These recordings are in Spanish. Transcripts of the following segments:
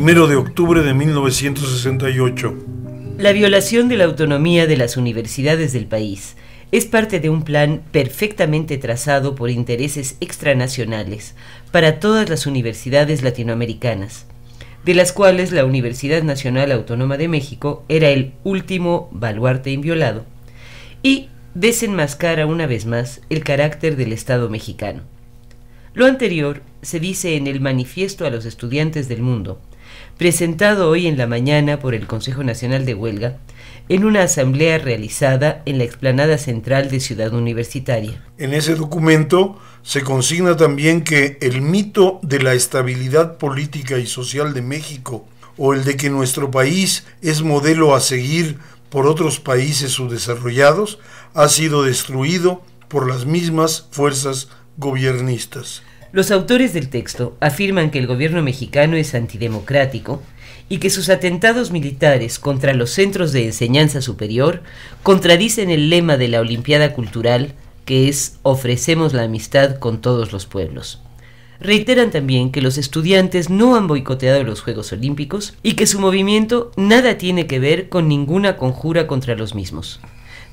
1 de octubre de 1968. La violación de la autonomía de las universidades del país es parte de un plan perfectamente trazado por intereses extranacionales para todas las universidades latinoamericanas, de las cuales la Universidad Nacional Autónoma de México era el último baluarte inviolado, y desenmascara una vez más el carácter del Estado mexicano. Lo anterior se dice en el Manifiesto a los Estudiantes del Mundo, presentado hoy en la mañana por el Consejo Nacional de Huelga, en una asamblea realizada en la explanada central de Ciudad Universitaria. En ese documento se consigna también que el mito de la estabilidad política y social de México, o el de que nuestro país es modelo a seguir por otros países subdesarrollados, ha sido destruido por las mismas fuerzas los autores del texto afirman que el gobierno mexicano es antidemocrático y que sus atentados militares contra los centros de enseñanza superior contradicen el lema de la Olimpiada Cultural, que es ofrecemos la amistad con todos los pueblos. Reiteran también que los estudiantes no han boicoteado los Juegos Olímpicos y que su movimiento nada tiene que ver con ninguna conjura contra los mismos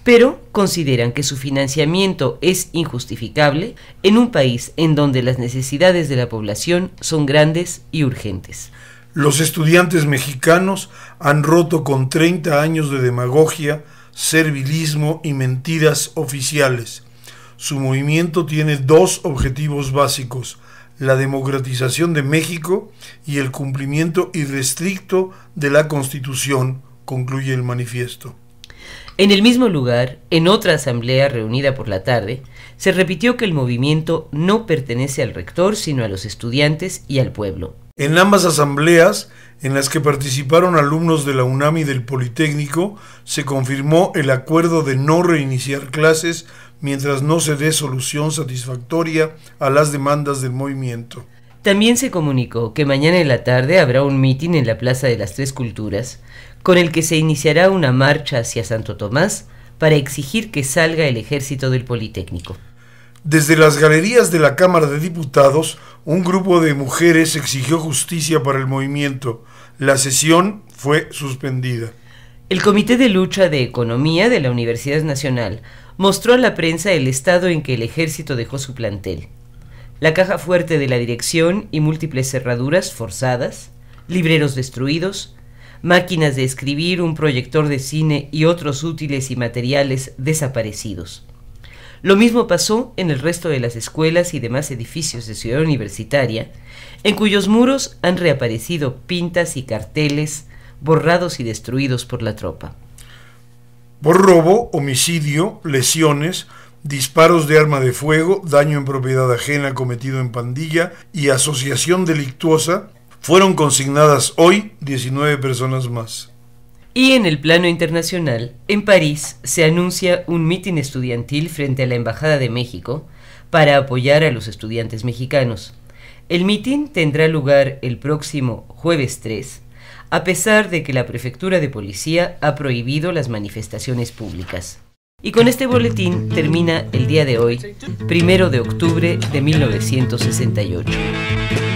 pero consideran que su financiamiento es injustificable en un país en donde las necesidades de la población son grandes y urgentes. Los estudiantes mexicanos han roto con 30 años de demagogia, servilismo y mentiras oficiales. Su movimiento tiene dos objetivos básicos, la democratización de México y el cumplimiento irrestricto de la Constitución, concluye el manifiesto. En el mismo lugar, en otra asamblea reunida por la tarde, se repitió que el movimiento no pertenece al rector, sino a los estudiantes y al pueblo. En ambas asambleas, en las que participaron alumnos de la UNAM y del Politécnico, se confirmó el acuerdo de no reiniciar clases mientras no se dé solución satisfactoria a las demandas del movimiento. También se comunicó que mañana en la tarde habrá un mitin en la Plaza de las Tres Culturas, con el que se iniciará una marcha hacia Santo Tomás para exigir que salga el ejército del Politécnico. Desde las galerías de la Cámara de Diputados, un grupo de mujeres exigió justicia para el movimiento. La sesión fue suspendida. El Comité de Lucha de Economía de la Universidad Nacional mostró a la prensa el estado en que el ejército dejó su plantel la caja fuerte de la dirección y múltiples cerraduras forzadas, libreros destruidos, máquinas de escribir, un proyector de cine y otros útiles y materiales desaparecidos. Lo mismo pasó en el resto de las escuelas y demás edificios de Ciudad Universitaria, en cuyos muros han reaparecido pintas y carteles borrados y destruidos por la tropa. Por robo, homicidio, lesiones, disparos de arma de fuego, daño en propiedad ajena cometido en pandilla y asociación delictuosa, fueron consignadas hoy 19 personas más. Y en el plano internacional, en París se anuncia un mitin estudiantil frente a la Embajada de México para apoyar a los estudiantes mexicanos. El mitin tendrá lugar el próximo jueves 3, a pesar de que la Prefectura de Policía ha prohibido las manifestaciones públicas. Y con este boletín termina el día de hoy, primero de octubre de 1968.